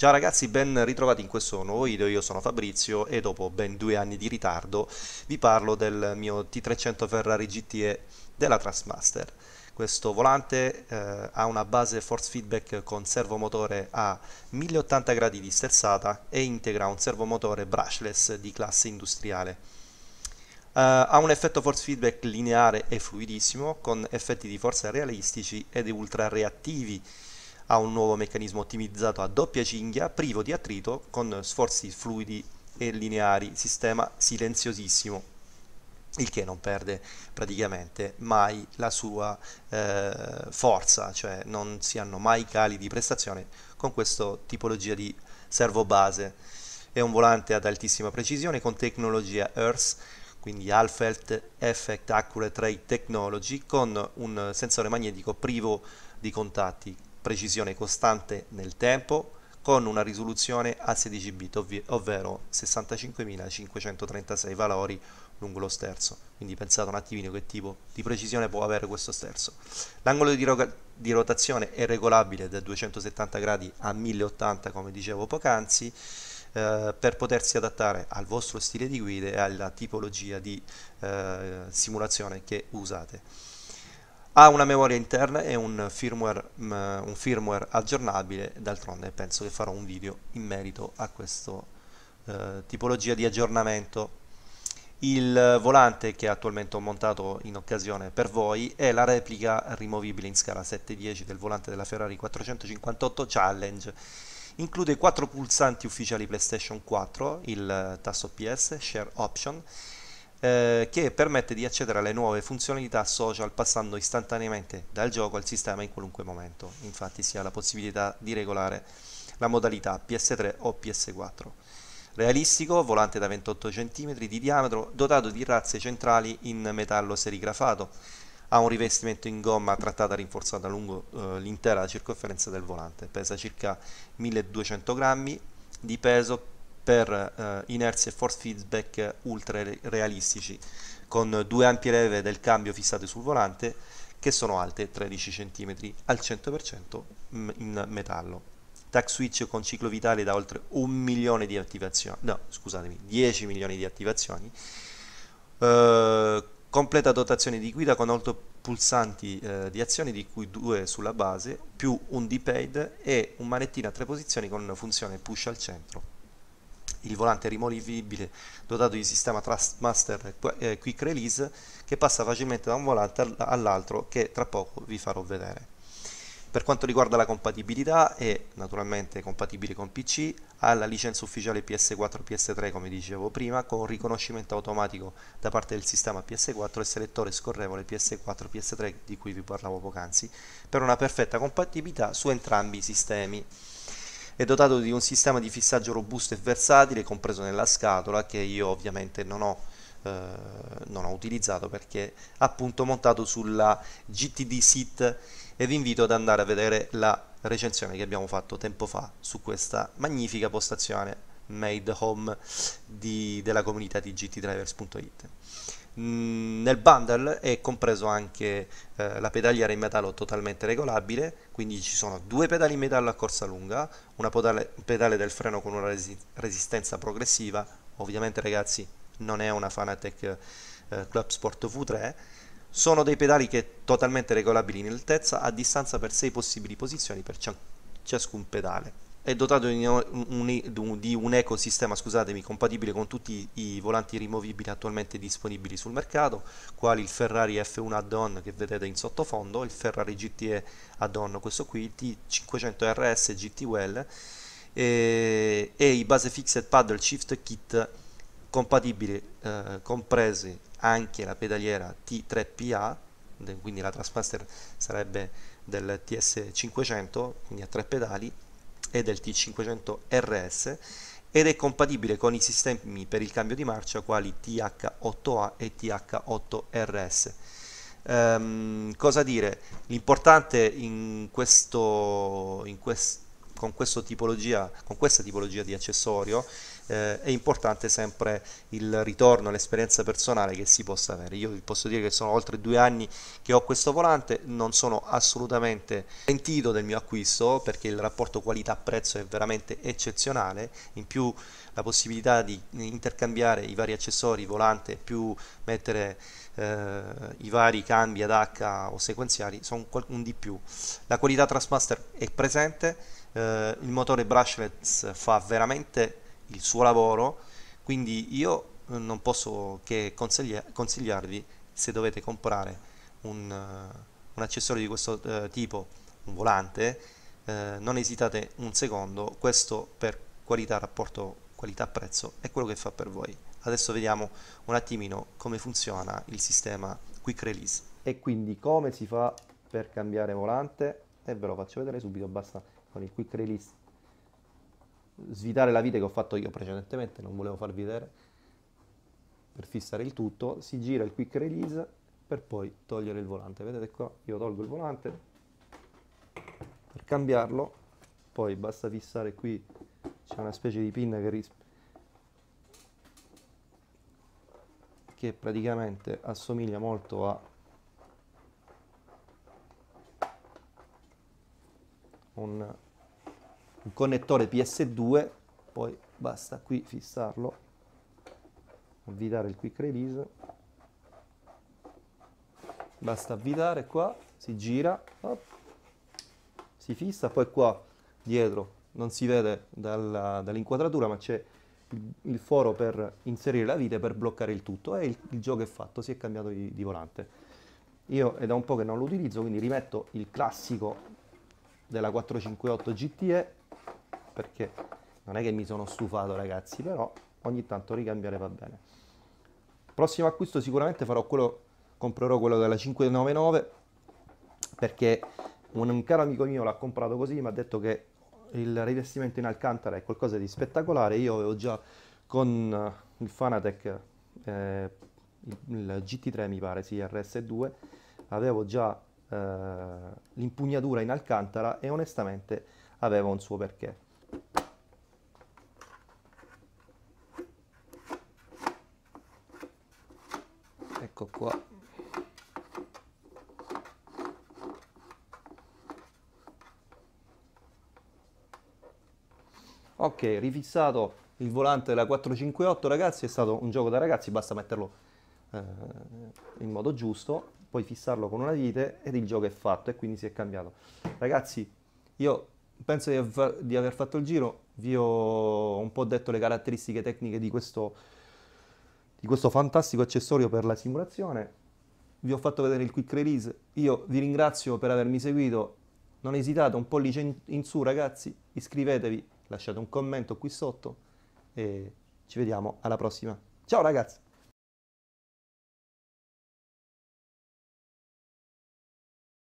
Ciao ragazzi, ben ritrovati in questo nuovo video, io sono Fabrizio e dopo ben due anni di ritardo vi parlo del mio T300 Ferrari GTE della Trustmaster. Questo volante eh, ha una base force feedback con servomotore a 1080 gradi di sterzata e integra un servomotore brushless di classe industriale. Eh, ha un effetto force feedback lineare e fluidissimo con effetti di forza realistici ed ultra reattivi ha un nuovo meccanismo ottimizzato a doppia cinghia, privo di attrito, con sforzi fluidi e lineari, sistema silenziosissimo il che non perde praticamente mai la sua eh, forza, cioè non si hanno mai cali di prestazione con questa tipologia di servo base. È un volante ad altissima precisione con tecnologia ERS, quindi Alfeld Effect Accurate Ray Technology, con un sensore magnetico privo di contatti, precisione costante nel tempo con una risoluzione a 16 bit, ovvero 65.536 valori lungo lo sterzo. Quindi pensate un attimino che tipo di precisione può avere questo sterzo. L'angolo di, di, rotazione è regolabile da 270 gradi a 1080 come dicevo poc'anzi eh, per potersi adattare al vostro stile di guida e alla tipologia di eh, simulazione che usate ha una memoria interna e un firmware, mm, un firmware aggiornabile, d'altronde penso che farò un video in merito a questa eh, tipologia di aggiornamento. Il volante che attualmente ho montato in occasione per voi è la replica rimovibile in scala 710 del volante della Ferrari 458 Challenge. Include quattro pulsanti ufficiali PlayStation 4, il tasto PS, Share Option eh, che permette di accedere alle nuove funzionalità social passando istantaneamente dal gioco al sistema in qualunque momento. Infatti si ha la possibilità di regolare la modalità PS3 o PS4. Realistico, volante da 28 cm di diametro, dotato di razze centrali in metallo serigrafato, ha un rivestimento in gomma trattata rinforzata lungo eh, l'intera circonferenza del volante, pesa circa 1200 grammi di peso per eh, inerzia e force feedback ultra realistici con due ampie leve del cambio fissate sul volante che sono alte 13 cm al 100% mm, in metallo. Tac switch con ciclo vitale da oltre un milione di attivazioni, no scusatemi, 10 milioni di attivazioni. Eh, completa dotazione di guida con 8 pulsanti eh, di azione di cui 2 sulla base, più un D-pad e un manettino a tre posizioni con funzione push al centro il volante rimovibile dotato di sistema Trustmaster eh, Quick Release che passa facilmente da un volante all'altro che tra poco vi farò vedere. Per quanto riguarda la compatibilità è naturalmente compatibile con PC, ha la licenza ufficiale PS4 PS3 come dicevo prima, con riconoscimento automatico da parte del sistema PS4 e selettore scorrevole PS4 PS3 di cui vi parlavo poc'anzi, per una perfetta compatibilità su entrambi i sistemi è dotato di un sistema di fissaggio robusto e versatile compreso nella scatola che io ovviamente non ho, eh, non ho utilizzato perché appunto montato sulla GTD SIT e vi invito ad andare a vedere la recensione che abbiamo fatto tempo fa su questa magnifica postazione made home di, della comunità di gtdrivers.it Mm, nel bundle è compreso anche eh, la pedaliera in metallo totalmente regolabile, quindi ci sono due pedali in metallo a corsa lunga, una pedale, pedale del freno con una resi resistenza progressiva, ovviamente ragazzi non è una Fanatec eh, Club Sport V3, sono dei pedali che totalmente regolabili in altezza a distanza per 6 possibili posizioni per ciascun pedale è dotato di un, di un ecosistema scusatemi, compatibile con tutti i volanti rimovibili attualmente disponibili sul mercato, quali il Ferrari F1 add-on che vedete in sottofondo, il Ferrari GTE add-on, questo qui, il T500 RS GT Well e, e i Base Fixed Paddle Shift Kit compatibili, eh, comprese anche la pedaliera T3PA, quindi la Trasmaster sarebbe del TS500, quindi a tre pedali, e del T500RS ed è compatibile con i sistemi per il cambio di marcia quali TH8A e TH8RS. Um, ehm, cosa dire? L'importante in questo, in quest, con, tipologia, con questa tipologia di accessorio eh, è importante sempre il ritorno, l'esperienza personale che si possa avere. Io vi posso dire che sono oltre due anni che ho questo volante, non sono assolutamente pentito del mio acquisto perché il rapporto qualità-prezzo è veramente eccezionale, in più la possibilità di intercambiare i vari accessori, volante più mettere eh, i vari cambi ad H o sequenziali sono un di più. La qualità Trustmaster è presente, eh, il motore brushless fa veramente il suo lavoro, quindi io eh, non posso che consigliarvi se dovete comprare un, eh, un accessorio di questo eh, tipo, un volante, eh, non esitate un secondo, questo per qualità rapporto qualità-prezzo è quello che fa per voi. Adesso vediamo un attimino come funziona il sistema Quick Release. E quindi come si fa per cambiare volante e ve lo faccio vedere subito, basta con il Quick Release svitare la vita che ho fatto io precedentemente, non volevo farvi vedere, per fissare il tutto, si gira il quick release per poi togliere il volante. Vedete qua, io tolgo il volante, per cambiarlo, poi basta fissare qui, c'è una specie di pinna che, che praticamente assomiglia molto a un un connettore PS2, poi basta qui fissarlo, avvitare il quick release, basta avvitare qua, si gira, op, si fissa, poi qua dietro non si vede dalla, dall'inquadratura ma c'è il, il, foro per inserire la vite per bloccare il tutto e il, il gioco è fatto, si è cambiato di, di volante. Io è da un po' che non lo utilizzo, quindi rimetto il classico della 458 GTE perché non è che mi sono stufato ragazzi, però ogni tanto ricambiare va bene. Prossimo acquisto sicuramente farò quello, comprerò quello della 599 perché un, un caro amico mio l'ha comprato così, mi ha detto che il rivestimento in alcantara è qualcosa di spettacolare, io avevo già con eh, il Fanatec eh, il GT3 mi pare, sì, RS2, avevo già eh, l'impugnatura in alcantara e onestamente aveva un suo perché. ecco qua ok rifissato il volante della 458 ragazzi è stato un gioco da ragazzi basta metterlo eh, in modo giusto poi fissarlo con una vite ed il gioco è fatto e quindi si è cambiato ragazzi io penso di, di aver fatto il giro vi ho un po' detto le caratteristiche tecniche di questo di questo fantastico accessorio per la simulazione. Vi ho fatto vedere il quick release, io vi ringrazio per avermi seguito, non esitate, un pollice in su ragazzi, iscrivetevi, lasciate un commento qui sotto e ci vediamo alla prossima. Ciao ragazzi!